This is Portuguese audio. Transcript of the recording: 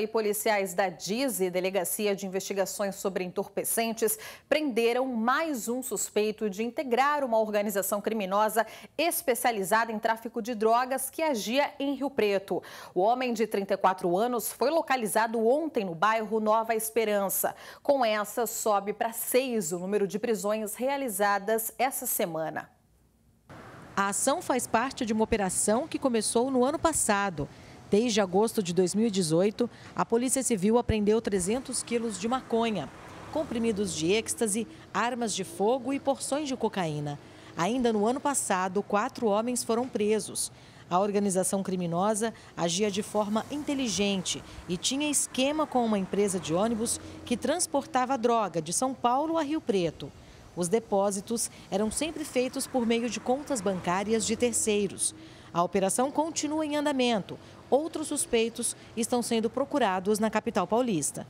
E policiais da DIZI, Delegacia de Investigações sobre Entorpecentes, prenderam mais um suspeito de integrar uma organização criminosa especializada em tráfico de drogas que agia em Rio Preto. O homem de 34 anos foi localizado ontem no bairro Nova Esperança. Com essa, sobe para seis o número de prisões realizadas essa semana. A ação faz parte de uma operação que começou no ano passado. Desde agosto de 2018, a Polícia Civil apreendeu 300 quilos de maconha, comprimidos de êxtase, armas de fogo e porções de cocaína. Ainda no ano passado, quatro homens foram presos. A organização criminosa agia de forma inteligente e tinha esquema com uma empresa de ônibus que transportava droga de São Paulo a Rio Preto. Os depósitos eram sempre feitos por meio de contas bancárias de terceiros. A operação continua em andamento. Outros suspeitos estão sendo procurados na capital paulista.